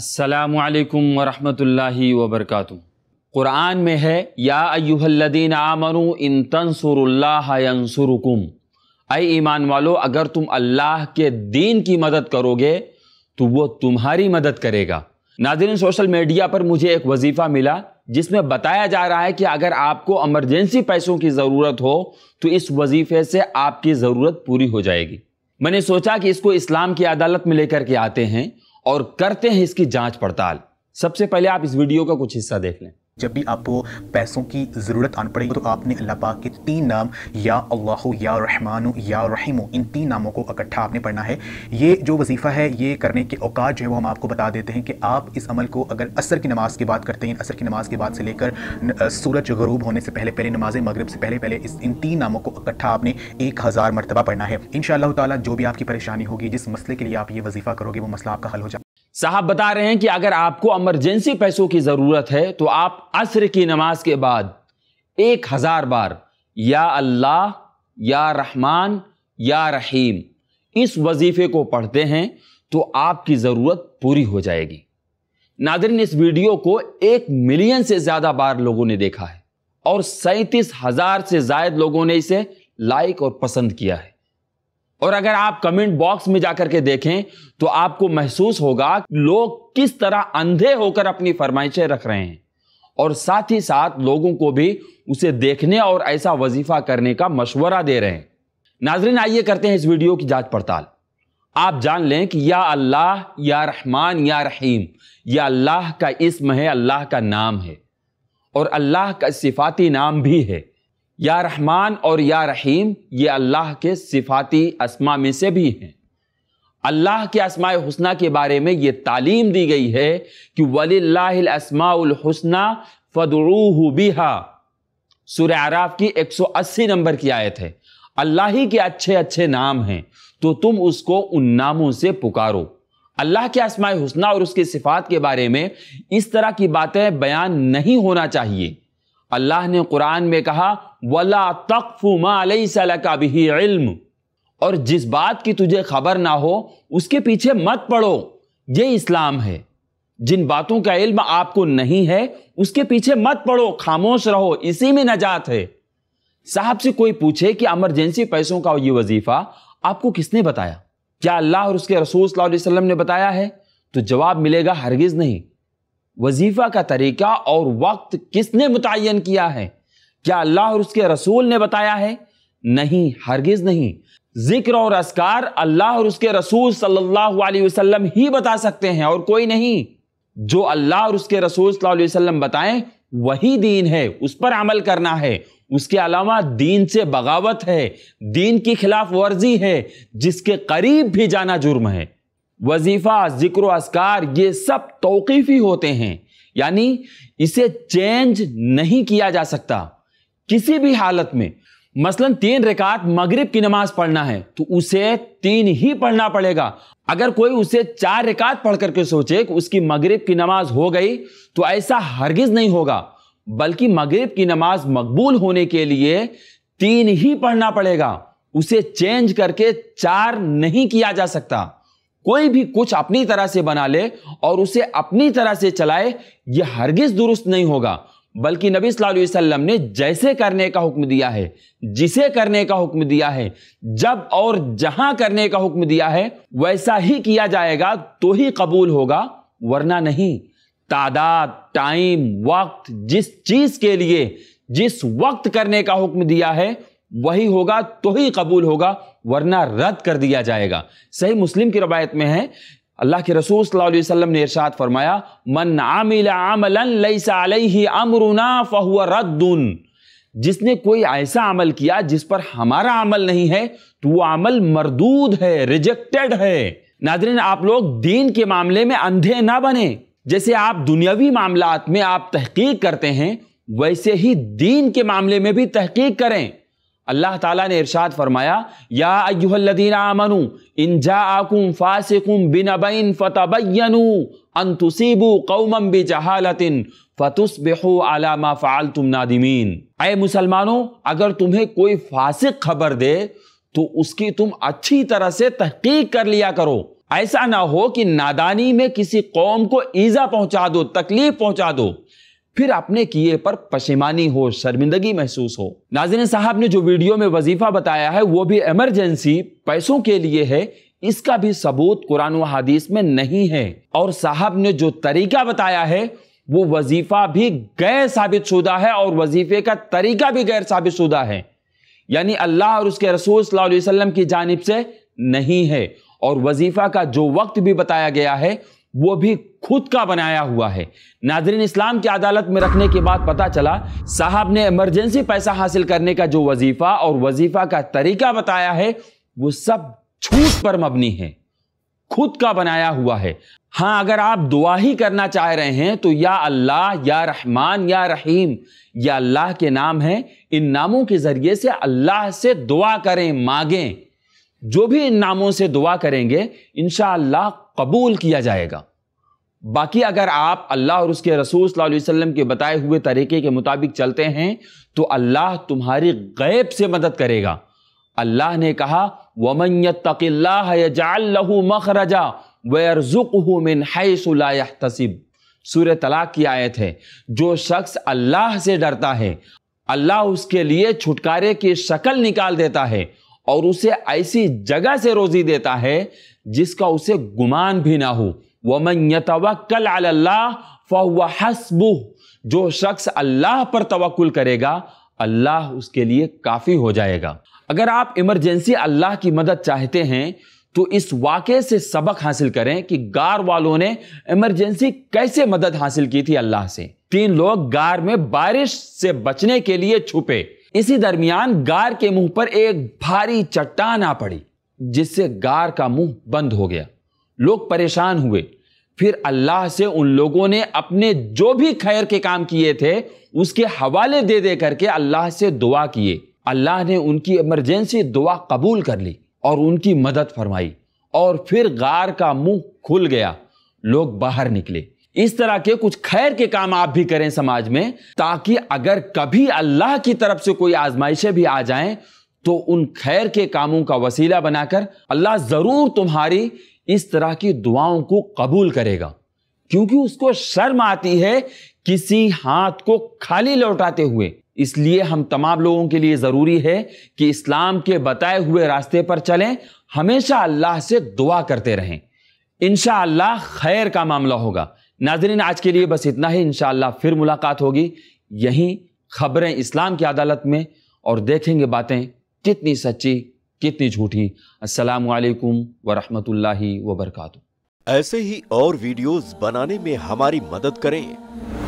असलकम वरहि वबरक क़ुरान में है या अयुहल्लदीन आमनु इन तनसुरल्लासुरकुम अ ईमान वालो अगर तुम अल्लाह के दीन की मदद करोगे तो वो तुम्हारी मदद करेगा नाजरन सोशल मीडिया पर मुझे एक वजीफ़ा मिला जिसमें बताया जा रहा है कि अगर आपको एमरजेंसी पैसों की ज़रूरत हो तो इस वजीफ़े से आपकी ज़रूरत पूरी हो जाएगी मैंने सोचा कि इसको इस्लाम की अदालत में लेकर के आते हैं और करते हैं इसकी जांच पड़ताल सबसे पहले आप इस वीडियो का कुछ हिस्सा देख लें जब भी आपको पैसों की ज़रूरत आन पड़ेगी तो आपने अल्लाह पाक के तीन नाम या अल्लाह या रहमान या रहीम इन तीन नामों को इकट्ठा आपने पढ़ना है ये जो वजीफ़ा है ये करने के औकात जो है वो हम आपको बता देते हैं कि आप इस अमल को अगर असर की नमाज़ की बात करते हैं असर की नमाज़ के बाद से लेकर सूरज गरूब होने से पहले पहले नमाज मगरब से पहले पहले इस इन तीन नामों को इकट्ठा आपने एक हज़ार मरतबा पढ़ना है इन ताला जो भी आपकी परेशानी होगी जिस मसले के लिए आप ये वजीफ़ा करोगे वो मसला आपका हल हो जाए साहब बता रहे हैं कि अगर आपको इमरजेंसी पैसों की ज़रूरत है तो आप असर की नमाज के बाद एक हज़ार बार या अल्लाह या रहमान या रहीम इस वजीफे को पढ़ते हैं तो आपकी ज़रूरत पूरी हो जाएगी नादरीन इस वीडियो को एक मिलियन से ज़्यादा बार लोगों ने देखा है और सैंतीस हज़ार से ज्यादा लोगों ने इसे लाइक और पसंद किया है और अगर आप कमेंट बॉक्स में जाकर के देखें तो आपको महसूस होगा लोग किस तरह अंधे होकर अपनी फरमाइशें रख रहे हैं और साथ ही साथ लोगों को भी उसे देखने और ऐसा वजीफा करने का मशवरा दे रहे हैं नाजरीन आइए करते हैं इस वीडियो की जांच पड़ताल आप जान लें कि या अल्लाह या रहमान या रहीम या अल्लाह का इसम है अल्लाह का नाम है और अल्लाह का सिफाती नाम भी है या रहमान और या रहीम ये अल्लाह के सिफाती असमा में से भी हैं अल्लाह के असमा हसना के बारे में ये तालीम दी गई है कि वलीसमाउलहसना फ़दरूह बिहा सुर आराफ की 180 नंबर की आयत है अल्लाह ही के अच्छे अच्छे नाम हैं तो तुम उसको उन नामों से पुकारो अल्लाह के आसमाय हुसना और उसकी सिफात के बारे में इस तरह की बातें बयान नहीं होना चाहिए अल्लाह ने कुरान में कहा वला तकफ़ु इल्म और जिस बात की तुझे खबर ना हो उसके पीछे मत पड़ो ये इस्लाम है जिन बातों का इल्म आपको नहीं है उसके पीछे मत पड़ो खामोश रहो इसी में नजात है साहब से कोई पूछे कि अमरजेंसी पैसों का ये वजीफा आपको किसने बताया क्या अल्लाह और उसके रसूल सल्लल्लाहु अलैहि वसल्लम ने बताया है तो जवाब मिलेगा हरगिज नहीं वजीफा का तरीका और वक्त किसने मुतन किया है क्या अल्लाह और उसके रसूल ने बताया है नहीं हरगिज नहीं जिक्र और असकार अल्लाह और उसके रसूल सल्लल्लाहु अलैहि वसल्लम ही बता सकते हैं और कोई नहीं जो अल्लाह और उसके रसूल सल्लल्लाहु अलैहि वसल्लम बताएं वही दीन है उस पर अमल करना है उसके अलावा दीन से बगावत है दीन की खिलाफ वर्जी है जिसके करीब भी जाना जुर्म है वजीफ़ा ज़िक्र असकार ये सब तोकीफी होते हैं यानी इसे चेंज नहीं किया जा सकता किसी भी हालत में मसलन तीन रिकात मगरिब की नमाज पढ़ना है तो उसे तीन ही पढ़ना पड़ेगा अगर कोई उसे चार रिकात पढ़ करके सोचे कि उसकी मगरिब की नमाज हो गई तो ऐसा हरगिज नहीं होगा बल्कि मगरिब की नमाज मकबूल होने के लिए तीन ही पढ़ना पड़ेगा उसे चेंज करके चार नहीं किया जा सकता कोई भी कुछ अपनी तरह से बना ले और उसे अपनी तरह से चलाए यह हरगिज दुरुस्त नहीं होगा बल्कि नबी वसल्लम ने जैसे करने का हुक्म दिया है जिसे करने का हुक्म दिया है जब और जहां करने का हुक्म दिया है वैसा ही किया जाएगा तो ही कबूल होगा वरना नहीं तादाद टाइम वक्त जिस चीज के लिए जिस वक्त करने का हुक्म दिया है वही होगा तो ही कबूल होगा वरना रद्द कर दिया जाएगा सही मुस्लिम की रवायत में है अल्लाह के रसूल सल्लल्लाहु अलैहि वसल्लम ने इरशाद फरमाया मन आमिल आमलन अलैहि अमरुना रद्दुन जिसने कोई ऐसा अमल किया जिस पर हमारा अमल नहीं है तो वो अमल मरदूद है रिजेक्टेड है नादरीन आप लोग दीन के मामले में अंधे ना बने जैसे आप दुनियावी मामला में आप तहकीक करते हैं वैसे ही दीन के मामले में भी तहकीक करें अल्लाह ताला ने इरशाद फरमाया या अयुहल्लदीन आमनु इन जा आकुम फासिकुम बिन अबिन फ़तबैनु अन तुसीबु कौमम बि जहालतिन फ़तुसबिहु अला मा फ़अलतुम नादिमीन ऐ मुसलमानों अगर तुम्हें कोई फासिक खबर दे तो उसकी तुम अच्छी तरह से तहकीक कर लिया करो ऐसा ना हो कि नादानी में किसी कौम को ईज़ा पहुंचा दो तकलीफ पहुंचा दो फिर अपने किए पर पशेमानी हो शर्मिंदगी महसूस हो नाजिन साहब ने जो वीडियो में वजीफा बताया है वो भी इमरजेंसी पैसों के लिए है इसका भी सबूत कुरान व हदीस में नहीं है और साहब ने जो तरीका बताया है वो वजीफा भी गैर साबित शुदा है और वजीफे का तरीका भी गैर साबित शुदा है यानी अल्लाह और उसके रसूल वसल्लम की जानब से नहीं है और वजीफा का जो वक्त भी बताया गया है वो भी खुद का बनाया हुआ है नाजरीन इस्लाम की अदालत में रखने के बाद पता चला साहब ने इमरजेंसी पैसा हासिल करने का जो वजीफा और वजीफा का तरीका बताया है वो सब छूट पर मबनी है खुद का बनाया हुआ है हाँ अगर आप दुआ ही करना चाह रहे हैं तो या अल्लाह या रहमान या रहीम या अल्लाह के नाम हैं इन नामों के ज़रिए से अल्लाह से दुआ करें मांगें जो भी इन नामों से दुआ करेंगे इन कबूल किया जाएगा बाकी अगर आप अल्लाह और उसके रसूल वसल्लम के बताए हुए तरीके के मुताबिक चलते हैं तो अल्लाह तुम्हारी गैब से मदद करेगा अल्लाह ने कहा वमन तकल्लाहू मखरजा सूर तलाक की आयत है जो शख्स अल्लाह से डरता है अल्लाह उसके लिए छुटकारे की शक्ल निकाल देता है और उसे ऐसी जगह से रोजी देता है जिसका उसे गुमान भी ना हो वमन यतवक्कल अल्लाह फहुआ जो शख्स अल्लाह पर तवक्ल करेगा अल्लाह उसके लिए काफ़ी हो जाएगा अगर आप इमरजेंसी अल्लाह की मदद चाहते हैं तो इस वाक़े से सबक हासिल करें कि गार वालों ने इमरजेंसी कैसे मदद हासिल की थी अल्लाह से तीन लोग गार में बारिश से बचने के लिए छुपे इसी दरमियान गार के मुंह पर एक भारी चट्टान आ पड़ी जिससे गार का मुंह बंद हो गया लोग परेशान हुए फिर अल्लाह से उन लोगों ने अपने जो भी खैर के काम किए थे उसके हवाले दे दे करके अल्लाह से दुआ किए अल्लाह ने उनकी इमरजेंसी दुआ कबूल कर ली और उनकी मदद फरमाई और फिर गार का मुंह खुल गया लोग बाहर निकले इस तरह के कुछ खैर के काम आप भी करें समाज में ताकि अगर कभी अल्लाह की तरफ से कोई आजमाइशें भी आ जाएं तो उन खैर के कामों का वसीला बनाकर अल्लाह ज़रूर तुम्हारी इस तरह की दुआओं को कबूल करेगा क्योंकि उसको शर्म आती है किसी हाथ को खाली लौटाते हुए इसलिए हम तमाम लोगों के लिए ज़रूरी है कि इस्लाम के बताए हुए रास्ते पर चलें हमेशा अल्लाह से दुआ करते रहें इन खैर का मामला होगा नाजरीन आज के लिए बस इतना ही इन फिर मुलाकात होगी यहीं खबरें इस्लाम की अदालत में और देखेंगे बातें कितनी सच्ची कितनी झूठी असलकम वरहमल वबरकू ऐसे ही और वीडियोस बनाने में हमारी मदद करें